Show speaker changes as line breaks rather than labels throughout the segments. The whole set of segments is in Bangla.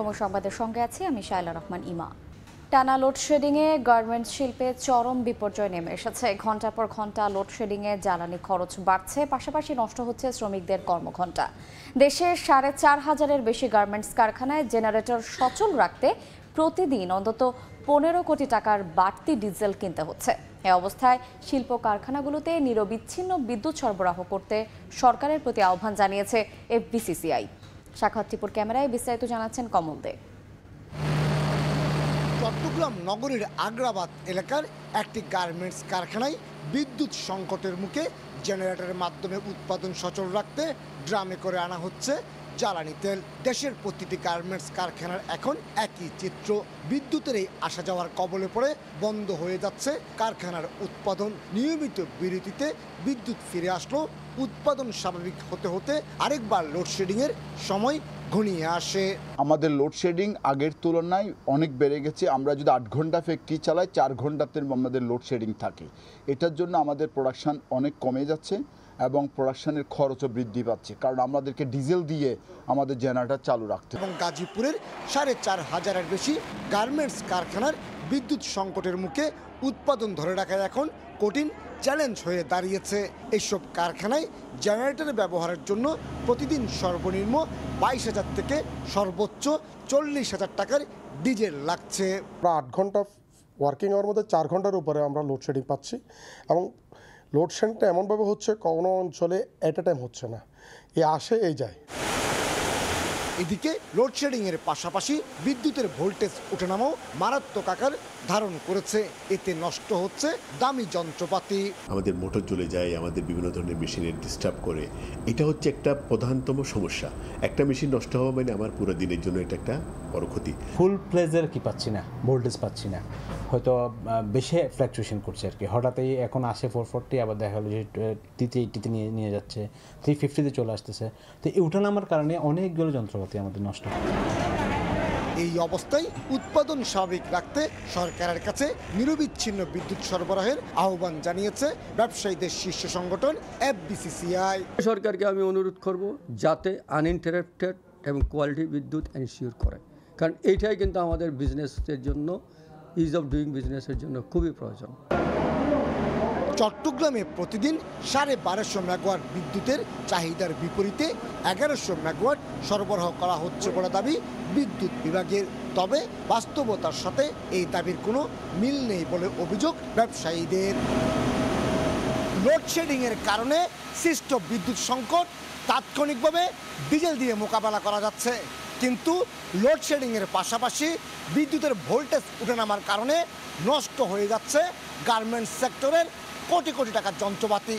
সময় সংবাদের সঙ্গে আছি আমি শায়লা রহমান ইমা টানা লোডশেডিংয়ে গার্মেন্টস শিল্পে চরম বিপর্যয় নেমে এসেছে ঘন্টা পর ঘন্টা লোডশেডিংয়ে জ্বালানি খরচ বাড়ছে পাশাপাশি নষ্ট হচ্ছে শ্রমিকদের কর্মঘণ্টা দেশে সাড়ে চার হাজারের বেশি গার্মেন্টস কারখানায় জেনারেটর সচল রাখতে প্রতিদিন অন্তত পনেরো কোটি টাকার বাড়তি ডিজেল কিনতে হচ্ছে এ অবস্থায় শিল্প কারখানাগুলোতে নিরবিচ্ছিন্ন বিদ্যুৎ সরবরাহ করতে সরকারের প্রতি আহ্বান জানিয়েছে এফবিসিসিআই শাখাত ক্যামেরায় বিস্তারিত জানাচ্ছেন কমল দে
চট্টগ্রাম নগরীর আগ্রাবাদ এলাকার একটি গার্মেন্টস কারখানায় বিদ্যুৎ সংকটের মুখে জেনারেটরের মাধ্যমে উৎপাদন সচল রাখতে ড্রামে করে আনা হচ্ছে জ্বালানি তেল দেশের প্রতিটি গার্মেন্টস কারখানার এখন একই চিত্র বিদ্যুতের এই আসা যাওয়ার কবলে পড়ে বন্ধ হয়ে যাচ্ছে কারখানার উৎপাদন নিয়মিত বিরতিতে বিদ্যুৎ ফিরে আসলো উৎপাদন স্বাভাবিক হতে হতে আরেকবার লোডশেডিংয়ের সময় ঘনিয়ে আসে আমাদের লোডশেডিং আগের তুলনায় অনেক বেড়ে গেছে আমরা যদি আট ঘন্টা ফ্যাক্টরি চালাই চার ঘন্টাতে আমাদের লোডশেডিং থাকে এটার জন্য আমাদের প্রোডাকশান অনেক কমে যাচ্ছে এবং প্রোডাকশনের খরচও বৃদ্ধি পাচ্ছে কারণ আমাদেরকে ডিজেল দিয়ে আমাদের জেনারেটর চালু রাখতে এবং গাজীপুরের সাড়ে চার হাজারের বেশি গার্মেন্টস কারখানার বিদ্যুৎ সংকটের মুখে উৎপাদন ধরে রাখা এখন কঠিন চ্যালেঞ্জ হয়ে দাঁড়িয়েছে এইসব কারখানায় জেনারেটর ব্যবহারের জন্য প্রতিদিন সর্বনিম্ন বাইশ হাজার থেকে সর্বোচ্চ চল্লিশ হাজার টাকার ডিজেল লাগছে প্রায় আট ঘন্টা ওয়ার্কিং আওয়ার মধ্যে চার ঘন্টার উপরে আমরা লোডশেডিং পাচ্ছি এবং লোডশেডিংটা এমনভাবে হচ্ছে কোনো অঞ্চলে অ্যাট এ টাইম হচ্ছে না এ আসে এই যায় এদিকে লোডশেডিংয়ের পাশাপাশি বিদ্যুতের ভোল্টেজ ওঠানামাও মারাত্মক আকার ধারণ করেছে এতে নষ্ট হচ্ছে দামি যন্ত্রপাতি
আমাদের মোটর চলে যায় আমাদের বিভিন্ন ধরনের মেশিনের ডিস্টার্ব করে এটা হচ্ছে একটা প্রধানতম সমস্যা একটা মেশিন নষ্ট হওয়া মানে আমার পুরো দিনের জন্য এটা একটা বড় ক্ষতি ফুল প্লেজার কি পাচ্ছি না ভোল্টেজ পাচ্ছি না হয়তো বেশি ফ্ল্যাকচুয়েশন করছে আর কি হঠাৎই এখন আসে ফোর ফোরটি আবার দেখা গেলো যে টিতে এইটিতে নিয়ে নিয়ে যাচ্ছে থ্রি ফিফটিতে চলে আসতেছে তো এই নামার কারণে অনেকগুলো যন্ত্রপাতি আমাদের নষ্ট
এই অবস্থায় উৎপাদন স্বাভাবিক রাখতে সরকারের কাছে নিরবিচ্ছিন্ন বিদ্যুৎ সরবরাহের আহ্বান জানিয়েছে ব্যবসায়ীদের শীর্ষ সংগঠন এফবিসিসিআই সরকারকে আমি অনুরোধ করব যাতে আনইন্টারাপ্টেড এবং কোয়ালিটি বিদ্যুৎ এনশিওর করে কারণ এইটাই কিন্তু আমাদের বিজনেসের জন্য ইজ অফ ডুইং বিজনেসের জন্য খুবই প্রয়োজন চট্টগ্রামে প্রতিদিন সাড়ে বারোশো মেগাওয়াট বিদ্যুতের চাহিদার বিপরীতে এগারোশো মেগাওয়াট সরবরাহ করা হচ্ছে বলে দাবি বিদ্যুৎ বিভাগের তবে বাস্তবতার সাথে এই দাবির কোনো মিল নেই বলে অভিযোগ ব্যবসায়ীদের লোডশেডিংয়ের কারণে সৃষ্ট বিদ্যুৎ সংকট তাৎক্ষণিকভাবে ডিজেল দিয়ে মোকাবেলা করা যাচ্ছে কিন্তু লোডশেডিংয়ের পাশাপাশি বিদ্যুতের ভোল্টেজ উঠে নামার কারণে নষ্ট হয়ে যাচ্ছে গার্মেন্টস সেক্টরের কোটি কোটি টাকার যন্ত্রপাতি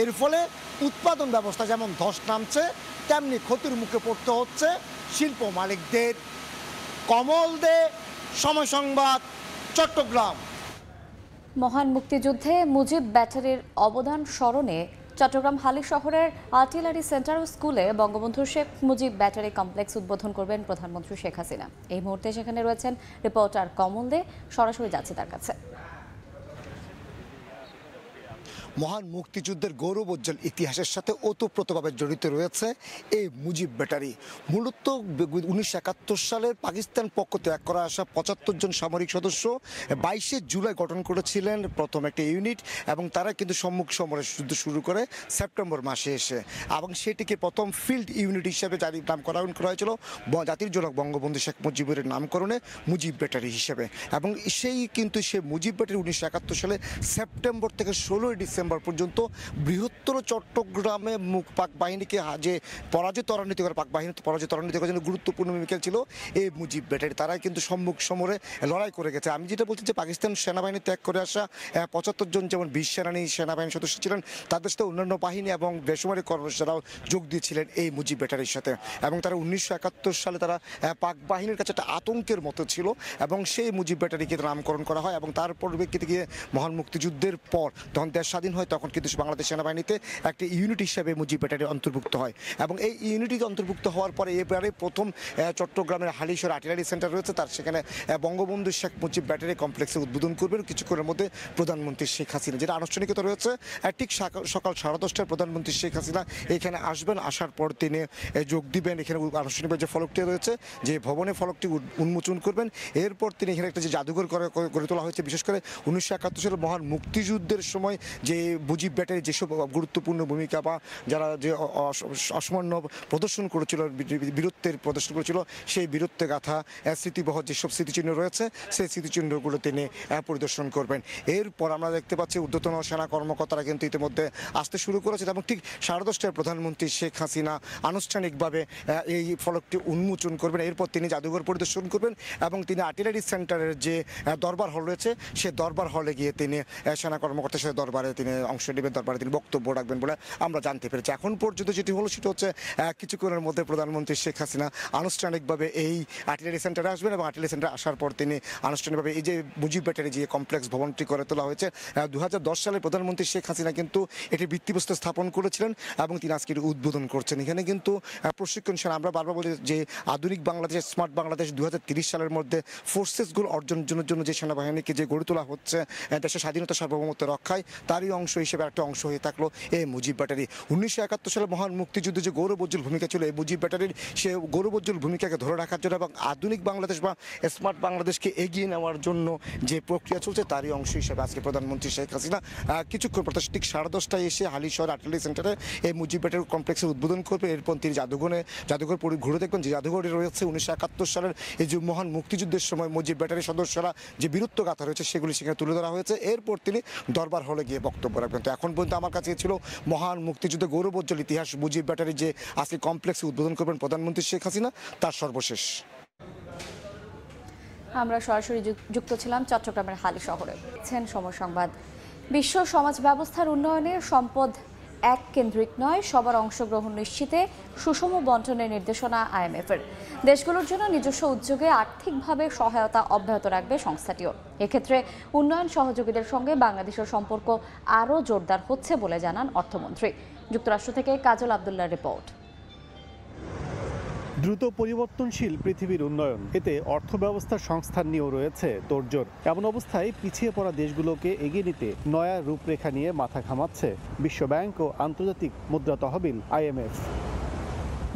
এর ফলে উৎপাদন ব্যবস্থা যেমন ধস নামছে তেমনি ক্ষতির মুখে পড়তে হচ্ছে শিল্প মালিকদের কমল দে সময় সংবাদ চট্টগ্রাম
মহান মুক্তিযুদ্ধে মুজিব ব্যাটারির অবদান স্মরণে চট্টগ্রাম হালি শহরের আর্টিলারি সেন্টার ও স্কুলে বঙ্গবন্ধু শেখ মুজিব ব্যাটারি কমপ্লেক্স উদ্বোধন করবেন প্রধানমন্ত্রী শেখ হাসিনা এই মুহূর্তে সেখানে রয়েছেন রিপোর্টার কমল দে সরাসরি যাচ্ছে তার কাছে
মহান মুক্তিযুদ্ধের গৌরবোজ্জ্বল ইতিহাসের সাথে ওতপ্রোতভাবে জড়িত রয়েছে এই মুজিব ব্যাটারি মূলত উনিশশো একাত্তর সালের পাকিস্তান পক্ষ ত্যাগ করা আসা পঁচাত্তর জন সামরিক সদস্য বাইশে জুলাই গঠন করেছিলেন প্রথম একটি ইউনিট এবং তারা কিন্তু সম্মুখ সমরে যুদ্ধ শুরু করে সেপ্টেম্বর মাসে এসে এবং সেটিকে প্রথম ফিল্ড ইউনিট হিসেবে জারি নামকরণ করা হয়েছিল জাতির জনক বঙ্গবন্ধু শেখ মুজিবের নামকরণে মুজিব ব্যাটারি হিসেবে এবং সেই কিন্তু সে মুজিব ব্যাটারি উনিশশো একাত্তর সালে সেপ্টেম্বর থেকে ষোলোই ডিসেম্বর ডিসেম্বর পর্যন্ত বৃহত্তর চট্টগ্রামে মুখ পাক বাহিনীকে যে পরাজয় ত্বরান্বিত করে পাক বাহিনী পরাজয় ত্বরান্বিত করার জন্য গুরুত্বপূর্ণ ভূমিকা ছিল এই মুজিব ব্যাটারি তারাই কিন্তু সম্মুখ সমরে লড়াই করে গেছে আমি যেটা বলছি যে পাকিস্তান সেনাবাহিনী ত্যাগ করে আসা পঁচাত্তর জন যেমন বিশ সেনানী সেনাবাহিনী সদস্য ছিলেন তাদের সাথে অন্যান্য বাহিনী এবং বেসামরিক কর্মসূচিরাও যোগ দিয়েছিলেন এই মুজিব ব্যাটারির সাথে এবং তারা উনিশশো সালে তারা পাক বাহিনীর কাছে একটা আতঙ্কের মতো ছিল এবং সেই মুজিব ব্যাটারিকে নামকরণ করা হয় এবং তার পরিপ্রেক্ষিতে গিয়ে মহান মুক্তিযুদ্ধের পর তখন দেশ স্বাধীন স্বাধীন হয় তখন কিন্তু বাংলাদেশ সেনাবাহিনীতে একটি ইউনিট হিসাবে মুজিব ব্যাটারি অন্তর্ভুক্ত হয় এবং এই ইউনিটি অন্তর্ভুক্ত হওয়ার পরে এবারে প্রথম চট্টগ্রামের হালিশ্বর আর্টিলারি সেন্টার রয়েছে তার সেখানে বঙ্গবন্ধু শেখ মুজিব ব্যাটারি কমপ্লেক্সে উদ্বোধন করবেন কিছুক্ষণের মধ্যে প্রধানমন্ত্রী শেখ হাসিনা যেটা আনুষ্ঠানিকতা রয়েছে ঠিক সকাল সাড়ে দশটায় প্রধানমন্ত্রী শেখ হাসিনা এখানে আসবেন আসার পর তিনি যোগ দিবেন এখানে আনুষ্ঠানিকভাবে যে ফলকটি রয়েছে যে ভবনে ফলকটি উন্মোচন করবেন এরপর তিনি এখানে একটা যে জাদুঘর গড়ে তোলা হয়েছে বিশেষ করে উনিশশো একাত্তর সালের মহান মুক্তিযুদ্ধের সময় যে মুজিব ব্যাটের যেসব গুরুত্বপূর্ণ ভূমিকা বা যারা যে অসামান্য প্রদর্শন করেছিল বীরত্বের প্রদর্শন করেছিল সেই বীরত্বে গাথা স্মৃতিবহ যেসব স্মৃতিচিহ্ন রয়েছে সেই স্মৃতিচিহ্নগুলো তিনি পরিদর্শন করবেন এরপর আমরা দেখতে পাচ্ছি ঊর্ধ্বতন সেনা কর্মকর্তারা কিন্তু ইতিমধ্যে আসতে শুরু করেছে এবং ঠিক সাড়ে দশটায় প্রধানমন্ত্রী শেখ হাসিনা আনুষ্ঠানিকভাবে এই ফলকটি উন্মোচন করবেন এরপর তিনি জাদুঘর পরিদর্শন করবেন এবং তিনি আর্টিলারি সেন্টারের যে দরবার হল রয়েছে সে দরবার হলে গিয়ে তিনি সেনা কর্মকর্তার সাথে দরবারে তিনি অংশ নেবেন তারপরে তিনি বক্তব্য রাখবেন বলে আমরা জানতে পেরেছি এখন পর্যন্ত যেটি হলো সেটি হচ্ছে কিছুক্ষণের মধ্যে প্রধানমন্ত্রী শেখ হাসিনা আনুষ্ঠানিকভাবে এই আর্টিলারি সেন্টারে আসবেন এবং আর্টিলারি সেন্টারে আসার পর তিনি আনুষ্ঠানিকভাবে এই যে মুজিব ব্যাটারি যে কমপ্লেক্স ভবনটি করে তোলা হয়েছে দু সালে প্রধানমন্ত্রী শেখ হাসিনা কিন্তু এটি ভিত্তিপ্রস্তর স্থাপন করেছিলেন এবং তিনি আজকে এটি উদ্বোধন করছেন এখানে কিন্তু প্রশিক্ষণ সেন আমরা বারবার বলি যে আধুনিক বাংলাদেশ স্মার্ট বাংলাদেশ দু সালের মধ্যে ফোর্সেসগুলো অর্জনের জন্য যে সেনাবাহিনীকে যে গড়ে তোলা হচ্ছে দেশের স্বাধীনতা সার্বভৌমত্ব রক্ষায় তারই অংশ হিসেবে একটা অংশ হয়ে থাকলো এই মুজিব ব্যাটারি উনিশশো একাত্তর সালে মহান মুক্তিযুদ্ধে যে গৌরবোজ্জ্বল ভূমিকা ছিল এই মুজিব ব্যাটারির সে গৌরবোজ্জ্বল ভূমিকাকে ধরে রাখার জন্য এবং আধুনিক বাংলাদেশ বা স্মার্ট বাংলাদেশকে এগিয়ে নেওয়ার জন্য যে প্রক্রিয়া চলছে তারই অংশ হিসেবে আজকে প্রধানমন্ত্রী শেখ হাসিনা কিছুক্ষণ প্রত্যাশ ঠিক সাড়ে দশটায় এসে হালিশহর আটলি সেন্টারে এই মুজিব ব্যাটারি কমপ্লেক্সে উদ্বোধন করবে এরপর তিনি জাদুঘরে জাদুঘর ঘুরে দেখবেন যে জাদুঘরে রয়েছে উনিশশো একাত্তর সালের এই যে মহান মুক্তিযুদ্ধের সময় মুজিব ব্যাটারি সদস্যরা যে বীরত্ব গাথা রয়েছে সেগুলি সেখানে তুলে ধরা হয়েছে এরপর তিনি দরবার হলে গিয়ে বক্তব্য বক্তব্য রাখবেন তো এখন পর্যন্ত আমার কাছে ছিল মহান মুক্তিযুদ্ধ গৌরবোজ্জ্বল ইতিহাস মুজিব ব্যাটারি যে আজকে কমপ্লেক্সে উদ্বোধন করবেন প্রধানমন্ত্রী শেখ হাসিনা তার সর্বশেষ
আমরা সরাসরি যুক্ত ছিলাম চট্টগ্রামের হালি শহরে সময় সংবাদ বিশ্ব সমাজ ব্যবস্থার উন্নয়নে সম্পদ এক কেন্দ্রিক নয় সবার অংশগ্রহণ নিশ্চিতে সুষম বন্টনের নির্দেশনা আইএমএফের দেশগুলোর জন্য নিজস্ব উদ্যোগে আর্থিকভাবে সহায়তা অব্যাহত রাখবে সংস্থাটিও এক্ষেত্রে উন্নয়ন সহযোগীদের সঙ্গে বাংলাদেশের সম্পর্ক আরও জোরদার হচ্ছে বলে জানান অর্থমন্ত্রী যুক্তরাষ্ট্র থেকে কাজল আবদুল্লাহ রিপোর্ট
দ্রুত পরিবর্তনশীল পৃথিবীর উন্নয়ন এতে অর্থব্যবস্থা সংস্থান নিয়েও রয়েছে তোড়জোড় এমন অবস্থায় পিছিয়ে পড়া দেশগুলোকে এগিয়ে নিতে নয়া রূপরেখা নিয়ে মাথা ঘামাচ্ছে বিশ্বব্যাংক ও আন্তর্জাতিক মুদ্রা তহবিল আইএমএফ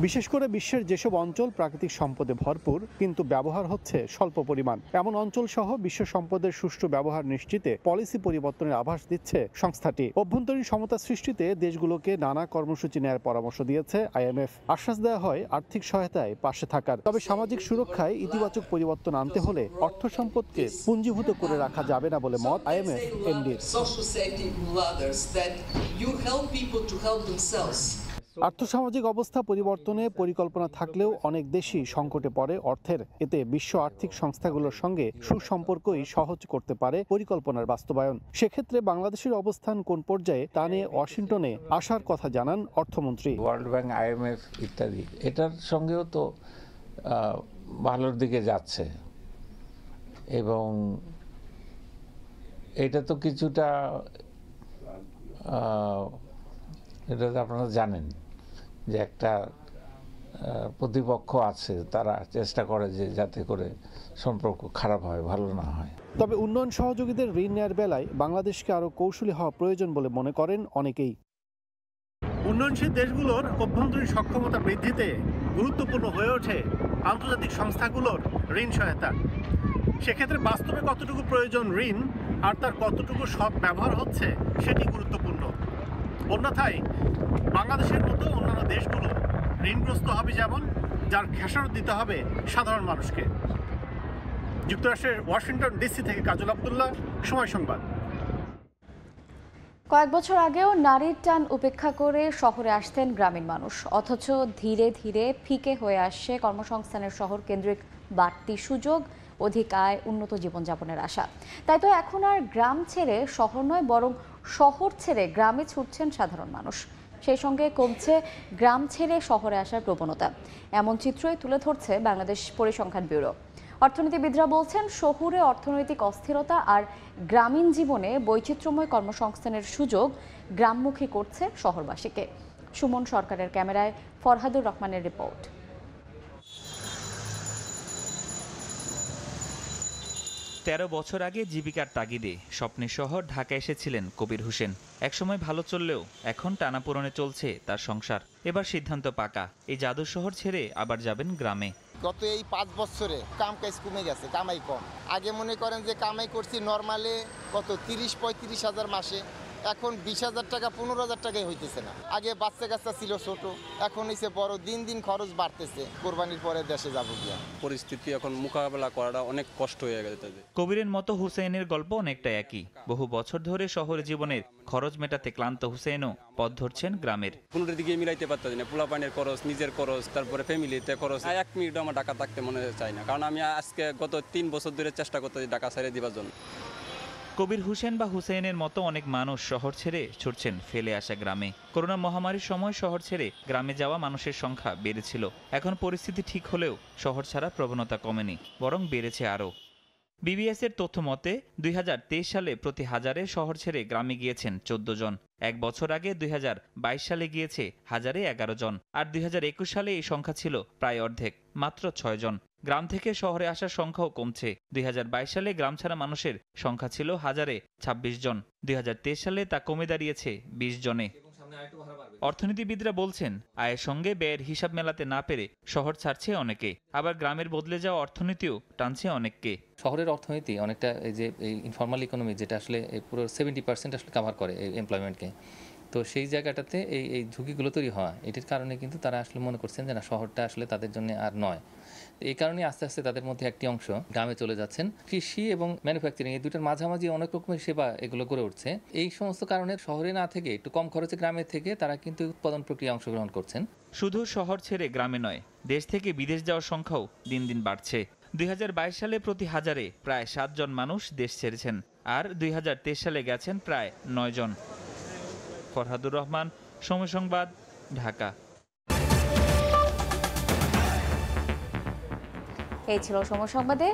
বিশেষ করে বিশ্বের যেসব অঞ্চল প্রাকৃতিক সম্পদে ভরপুর কিন্তু ব্যবহার হচ্ছে স্বল্প পরিমাণ এমন অঞ্চল সহ বিশ্ব সম্পদের সুষ্ঠু ব্যবহার নিশ্চিতে পলিসি পরিবর্তনের আভাস দিচ্ছে সংস্থাটি অভ্যন্তরীণ সমতা সৃষ্টিতে দেশগুলোকে নানা কর্মসূচি নেয়ার পরামর্শ দিয়েছে আইএমএফ আশ্বাস দেওয়া হয় আর্থিক সহায়তায় পাশে থাকার তবে সামাজিক সুরক্ষায় ইতিবাচক পরিবর্তন আনতে হলে অর্থ সম্পদকে পুঞ্জীভূত করে রাখা যাবে না বলে মত আইএমএফ এমডির আর্থসামাজিক অবস্থা পরিবর্তনে পরিকল্পনা থাকলেও অনেক দেশই সংকটে পড়ে অর্থের এতে বিশ্ব আর্থিক সংস্থাগুলোর সঙ্গে সুসম্পর্কই সহজ করতে পারে পরিকল্পনার বাস্তবায়ন সেক্ষেত্রে বাংলাদেশের অবস্থান কোন পর্যায়ে তা নিয়ে ওয়াশিংটনে আসার কথা জানান অর্থমন্ত্রী ওয়ার্ল্ড ব্যাংক আইএমএফ ইত্যাদি এটার সঙ্গেও তো ভালোর দিকে যাচ্ছে এবং এটা তো কিছুটা এটা আপনারা জানেন যে একটা প্রতিপক্ষ আছে তারা চেষ্টা করে যে যাতে করে সম্পর্ক খারাপ হয় ভালো না হয় তবে উন্নয়ন সহযোগীদের ঋণ নেয়ার বেলায় বাংলাদেশকে আরও কৌশলী হওয়া প্রয়োজন বলে মনে করেন অনেকেই উন্নয়নশীল দেশগুলোর অভ্যন্তরীণ সক্ষমতা বৃদ্ধিতে গুরুত্বপূর্ণ হয়ে ওঠে আন্তর্জাতিক সংস্থাগুলোর ঋণ সহায়তা সেক্ষেত্রে বাস্তবে কতটুকু প্রয়োজন ঋণ আর তার কতটুকু সব ব্যবহার হচ্ছে সেটি গুরুত্বপূর্ণ অন্যথায় বাংলাদেশের মতো অন্যান্য দেশগুলো ঋণগ্রস্ত হবে যেমন যার খেসারত দিতে হবে সাধারণ মানুষকে যুক্তরাষ্ট্রের ওয়াশিংটন ডিসি থেকে কাজল আবদুল্লাহ সময় সংবাদ
কয়েক বছর আগেও নারীর টান উপেক্ষা করে শহরে আসতেন গ্রামীণ মানুষ অথচ ধীরে ধীরে ফিকে হয়ে আসছে কর্মসংস্থানের শহর কেন্দ্রিক বাড়তি সুযোগ অধিক আয় উন্নত জীবনযাপনের আশা তাই তো এখন আর গ্রাম ছেড়ে শহর নয় বরং শহর ছেড়ে গ্রামে ছুটছেন সাধারণ মানুষ সেই সঙ্গে কমছে গ্রাম ছেড়ে শহরে আসার প্রবণতা এমন চিত্রই তুলে ধরছে বাংলাদেশ পরিসংখ্যান ব্যুরো অর্থনীতিবিদরা বলছেন শহুরে অর্থনৈতিক অস্থিরতা আর গ্রামীণ জীবনে বৈচিত্র্যময় কর্মসংস্থানের সুযোগ গ্রামমুখী করছে শহরবাসীকে সুমন সরকারের ক্যামেরায় ফরহাদুর রহমানের রিপোর্ট
১৩ বছর আগে জীবিকার তাগিদে স্বপ্নের শহর ঢাকা এসেছিলেন কবির হোসেন একসময় ভালো চললেও এখন টানাপোড়নে চলছে তার সংসার এবার সিদ্ধান্ত পাকা এই জাদু শহর ছেড়ে আবার যাবেন গ্রামে
গত এই পাঁচ বছরে কাম কাজ কমে গেছে কামাই কম আগে মনে করেন যে কামাই করছি নর্মালে কত তিরিশ পঁয়ত্রিশ হাজার মাসে এখন বিশ হাজার টাকা পনেরো হাজার টাকায় হইতেছে না আগে বাচ্চা কাচ্চা ছিল ছোট এখন হইছে বড় দিন দিন খরচ বাড়তেছে
কোরবানির পরে দেশে যাব গিয়া পরিস্থিতি এখন
মোকাবেলা করাটা অনেক কষ্ট হয়ে গেছে তাদের কবিরের মতো হুসেনের গল্প অনেকটা একই বহু বছর ধরে শহর জীবনের খরচ মেটাতে ক্লান্ত হুসেনও পথ ধরছেন গ্রামের পনেরো দিকে মিলাইতে পারতেছি না পোলা পানির খরচ নিজের খরচ তারপরে ফ্যামিলিতে খরচ এক মিনিট আমার টাকা থাকতে মনে চাই না কারণ আমি আজকে গত তিন বছর ধরে চেষ্টা করতেছি টাকা ছেড়ে দিবার জন্য কবির হুসেন বা হুসেনের মতো অনেক মানুষ শহর ছেড়ে ছুটছেন ফেলে আসা গ্রামে করোনা মহামারীর সময় শহর ছেড়ে গ্রামে যাওয়া মানুষের সংখ্যা বেড়েছিল এখন পরিস্থিতি ঠিক হলেও শহর ছাড়া প্রবণতা কমেনি বরং বেড়েছে আরও বিবিএসের তথ্য মতে দুই সালে প্রতি হাজারে শহর ছেড়ে গ্রামে গিয়েছেন চোদ্দ জন এক বছর আগে দুই সালে গিয়েছে হাজারে এগারো জন আর দুই সালে এই সংখ্যা ছিল প্রায় অর্ধেক মাত্র ছয় জন গ্রাম থেকে শহরে আসার সংখ্যাও কমছে দুই সালে গ্রাম ছাড়া মানুষের সংখ্যা ছিল হাজারে ২৬ জন দুই সালে তা কমে দাঁড়িয়েছে বিশ জনে অর্থনীতিবিদরা বলছেন আয়ের সঙ্গে ব্যয়ের হিসাব মেলাতে না পেরে শহর ছাড়ছে অনেকে আবার গ্রামের বদলে যাওয়া অর্থনীতিও টানছে অনেককে শহরের অর্থনীতি অনেকটা এই যে এই ইনফর্মাল ইকোনমি যেটা আসলে পুরো সেভেন্টি পার্সেন্ট আসলে কাভার করে এই এমপ্লয়মেন্টকে তো সেই জায়গাটাতে এই এই ঝুঁকিগুলো তৈরি হয় এটির কারণে কিন্তু তারা আসলে মনে করছেন যে না শহরটা আসলে তাদের জন্য আর নয় এই কারণে আস্তে আস্তে তাদের মধ্যে একটি অংশ গ্রামে চলে যাচ্ছেন কৃষি এবং ম্যানুফ্যাকচারিং এই দুটার মাঝামাঝি অনেক রকমের সেবা এগুলো গড়ে উঠছে এই সমস্ত কারণে শহরে না থেকে একটু কম খরচে গ্রামে থেকে তারা কিন্তু উৎপাদন প্রক্রিয়া অংশগ্রহণ করছেন শুধু শহর ছেড়ে গ্রামে নয় দেশ থেকে বিদেশ যাওয়ার সংখ্যাও দিন দিন বাড়ছে দুই সালে প্রতি হাজারে প্রায় সাতজন মানুষ দেশ ছেড়েছেন আর দুই সালে গেছেন প্রায় নয়জন ফরহাদুর রহমান সময় সংবাদ ঢাকা
এই ছিল সময় সংবাদে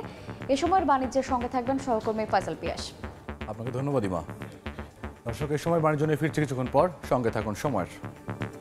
এ সময়ের বাণিজ্যের সঙ্গে থাকবেন সহকর্মী ফাইজাল পিয়াস
আপনাকে ধন্যবাদ ইমা দর্শক এ সময় বাণিজ্য নিয়ে ফিরছে কিছুক্ষণ পর সঙ্গে থাকুন সময়ের